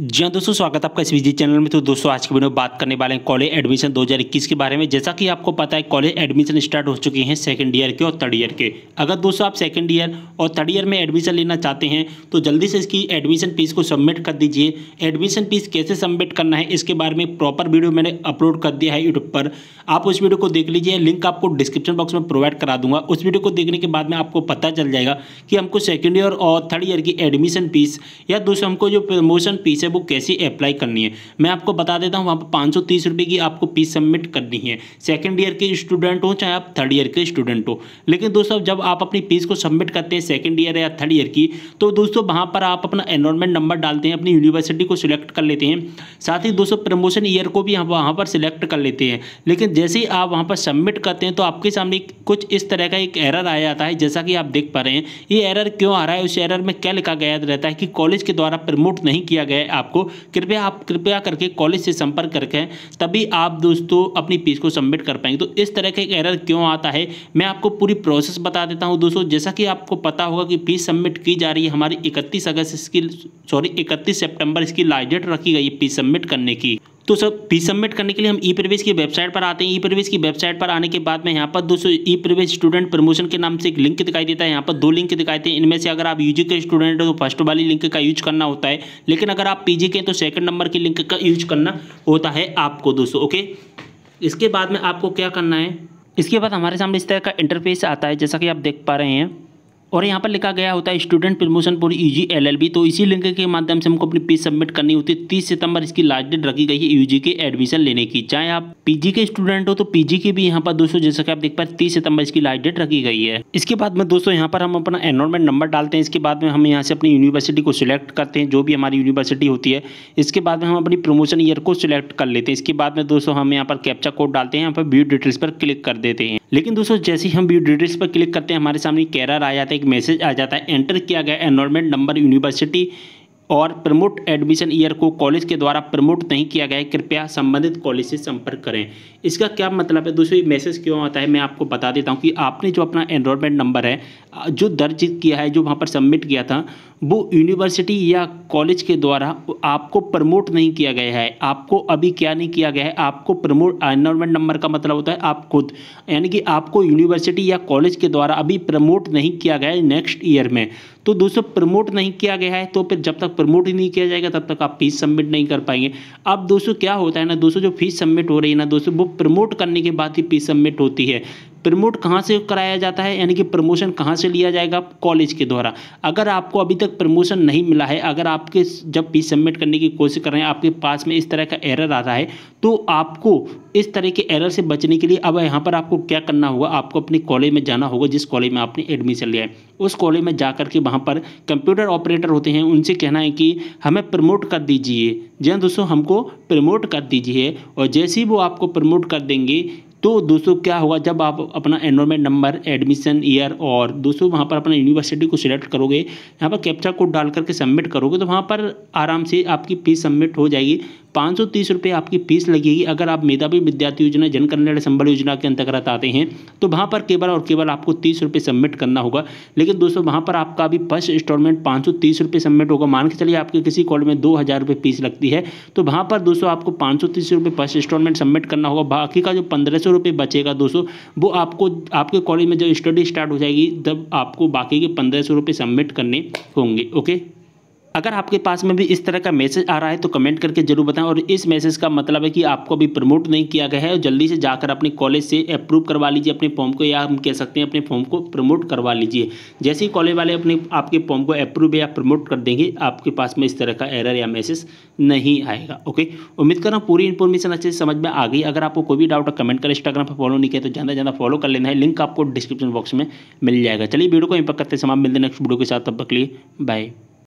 जी हाँ दोस्तों स्वागत है आपका इस विजी चैनल में तो दोस्तों आज की वीडियो में बात करने वाले हैं कॉलेज एडमिशन 2021 के बारे में जैसा कि आपको पता है कॉलेज एडमिशन स्टार्ट हो चुकी हैं सेकंड ईयर के और थर्ड ईयर के अगर दोस्तों आप सेकंड ईयर और थर्ड ईयर में एडमिशन लेना चाहते हैं तो जल्दी से इसकी एडमिशन फीस को सबमिट कर दीजिए एडमिशन फीस कैसे सबमिट करना है इसके बारे में प्रॉपर वीडियो मैंने अपलोड कर दिया है यूट्यूब पर आप उस वीडियो को देख लीजिए लिंक आपको डिस्क्रिप्शन बॉक्स में प्रोवाइड करा दूंगा उस वीडियो को देखने के बाद में आपको पता चल जाएगा कि हमको सेकेंड ईयर और थर्ड ईयर की एडमिशन फीस या दोस्तों हमको जो प्रमोशन फीस है वो कैसे अप्लाई करनी है मैं आपको बता देता हूँ वहाँ पर पाँच की आपको फीस सबमिट करनी है सेकेंड ईयर के स्टूडेंट हो चाहे आप थर्ड ईयर के स्टूडेंट हो लेकिन दोस्तों जब आप अपनी फीस को सबमिट करते हैं सेकेंड ईयर या थर्ड ईयर की तो दोस्तों वहाँ पर आप अपना एनरोलमेंट नंबर डालते हैं अपनी यूनिवर्सिटी को सिलेक्ट कर लेते हैं साथ ही दोस्तों प्रमोशन ईयर को भी वहाँ पर सिलेक्ट कर लेते हैं लेकिन जैसे ही आप वहाँ पर सबमिट करते हैं तो आपके सामने कुछ इस तरह का एक एरर आ जाता है जैसा कि आप देख पा रहे हैं ये एरर क्यों आ रहा है उस एरर में क्या लिखा गया रहता है कि कॉलेज के द्वारा प्रमोट नहीं किया गया आपको कृपया आप कृपया करके कॉलेज से संपर्क करके तभी आप दोस्तों अपनी फीस को सबमिट कर पाएंगे तो इस तरह का एक एरर क्यों आता है मैं आपको पूरी प्रोसेस बता देता हूँ दोस्तों जैसा कि आपको पता होगा कि फीस सबमिट की जा रही है हमारी इकतीस अगस्त इसकी सॉरी इकतीस सेप्टेम्बर इसकी लास्ट डेट रखी गई है फीस सबमिट करने की तो सब फी सबमिट करने के लिए हम ई प्रवेश की वेबसाइट पर आते हैं ई प्रवेश की वेबसाइट पर आने के बाद में यहाँ पर दोस्तों ई प्रवेश स्टूडेंट प्रमोशन के नाम से एक लिंक दिखाई देता है यहाँ पर दो लिंक दिखाते हैं इनमें से अगर आप यूजी के स्टूडेंट हैं तो फर्स्ट वाली लिंक का यूज करना होता है लेकिन अगर आप पी के हैं तो सेकंड नंबर की लिंक का यूज करना होता है आपको दोस्तों ओके इसके बाद में आपको क्या करना है इसके बाद हमारे सामने इस तरह का इंटरफेस आता है जैसा कि आप देख पा रहे हैं और यहाँ पर लिखा गया होता है student promotion for U L तो इसी लिंक के माध्यम से हमको अपनी पीस सबमिट करनी होती है तीस सितंबर इसकी लास्ट डेट रखी गई है यूजी e के एडमिशन लेने की चाहे आप पीजी के स्टूडेंट हो तो पीजी के भी यहाँ पर दोस्तों जैसे कि आप देख पाए तीस सितंबर इसकी लास्ट डेट रखी गई है इसके बाद में दोस्तों यहाँ पर हम अपना एनरोलमेंट नंबर डालते हैं इसके बाद में हम यहाँ से अपनी यूनिवर्सिटी को सिलेक्ट करते हैं जो भी हमारी यूनिवर्सिटी होती है इसके बाद में हम अपनी प्रमोशन ईयर को सिलेक्ट कर लेते हैं इसके बाद में दोस्तों हम यहाँ पर कैप्चा कोड डालते हैं यहाँ पर व्यू डिटेल्स पर क्लिक कर देते हैं लेकिन दोस्तों जैसे ही हम व्यू डिटेल्स पर क्लिक करते हैं हमारे सामने कैरर आ जाता है एक मैसेज आ जाता है एंटर किया गया एनरोलमेंट नंबर यूनिवर्सिटी और प्रमोट एडमिशन ईयर को कॉलेज के द्वारा प्रमोट नहीं किया गया है कृपया संबंधित कॉलेज से संपर्क करें इसका क्या मतलब है दोस्तों ये मैसेज क्यों आता है मैं आपको बता देता हूँ कि आपने जो अपना एनरोलमेंट नंबर है जो दर्ज किया है जो वहाँ पर सबमिट किया था वो यूनिवर्सिटी या कॉलेज के द्वारा आपको प्रमोट नहीं किया गया है आपको अभी क्या नहीं किया गया है आपको प्रमोट एनरोलमेंट नंबर का मतलब होता है आप खुद यानी कि आपको यूनिवर्सिटी या कॉलेज के द्वारा अभी प्रमोट नहीं किया गया है नेक्स्ट ईयर में तो दोस्तों प्रमोट नहीं किया गया है तो फिर जब तक प्रमोट ही नहीं किया जाएगा तब तक आप फीस सबमिट नहीं कर पाएंगे अब दोस्तों क्या होता है ना दोस्तों जो फीस सबमिट हो रही है ना दोस्तों वो प्रमोट करने के बाद ही फीस सबमिट होती है प्रमोट कहाँ से कराया जाता है यानी कि प्रमोशन कहाँ से लिया जाएगा कॉलेज के द्वारा अगर आपको अभी तक प्रमोशन नहीं मिला है अगर आपके जब भी सबमिट करने की कोशिश कर रहे हैं आपके पास में इस तरह का एरर आ रहा है तो आपको इस तरह के एरर से बचने के लिए अब यहाँ पर आपको क्या करना होगा आपको अपने कॉलेज में जाना होगा जिस कॉलेज में आपने एडमिशन लिया है उस कॉलेज में जा कर के वहाँ पर कंप्यूटर ऑपरेटर होते हैं उनसे कहना है कि हमें प्रमोट कर दीजिए जी हाँ दोस्तों हमको प्रमोट कर दीजिए और जैसे ही वो आपको प्रमोट कर देंगे तो दोस्तों क्या होगा जब आप अपना एनरोलमेंट नंबर एडमिशन ईयर और दोस्तों वहाँ पर अपना यूनिवर्सिटी को सिलेक्ट करोगे यहाँ पर कैप्चा कोड डाल करके सबमिट करोगे तो वहाँ पर आराम से आपकी फीस सबमिट हो जाएगी पाँच सौ तीस रुपये आपकी फीस लगेगी अगर आप मेधावी विद्यार्थी योजना जन कल्याण संबल योजना के अंतर्गत आते हैं तो वहाँ पर केवल और केवल आपको तीस रुपये सबमिट करना होगा लेकिन दोस्तों वहाँ पर आपका अभी फर्स्ट इंस्टॉलमेंट पाँच सौ तीस रुपये सबमिट होगा मान के चलिए आपके किसी कॉलेज में दो हज़ार रुपये फीस लगती है तो वहाँ पर दोस्तों आपको पाँच सौ तीस रुपये फर्स्ट इंस्टॉलमेंट सबमिट करना होगा बाकी का जो पंद्रह सौ रुपये बचेगा दोस्तों वो आपको आपके कॉलेज में जब स्टडी स्टार्ट हो जाएगी तब आपको बाकी के पंद्रह सौ रुपये सबमिट करने होंगे ओके अगर आपके पास में भी इस तरह का मैसेज आ रहा है तो कमेंट करके जरूर बताएं और इस मैसेज का मतलब है कि आपको अभी प्रमोट नहीं किया गया है और जल्दी से जाकर अपने कॉलेज से अप्रूव करवा लीजिए अपने फॉर्म को या हम कह सकते हैं अपने फॉर्म को प्रमोट करवा लीजिए जैसे ही कॉलेज वाले अपने आपके फॉर्म को अप्रूव या प्रमोट कर देंगे आपके पास में इस तरह का एरर या मैसेज नहीं आएगा ओके उम्मीद कर रहा हूँ पूरी इन्फॉर्मेशन अच्छे से समझ में आ गई अगर आपको कोई भी डाउट है कमेंट करें इंस्टाग्राम पर फॉलो नहीं किया तो ज़्यादा ज़्यादा फॉलो कर लेना है लिंक आपको डिस्क्रिप्शन बॉक्स में मिल जाएगा चलिए वीडियो को इम्पैक्ट करते समाप्त मिलते हैं नेक्स्ट वीडियो के साथ तब तक लिए बाय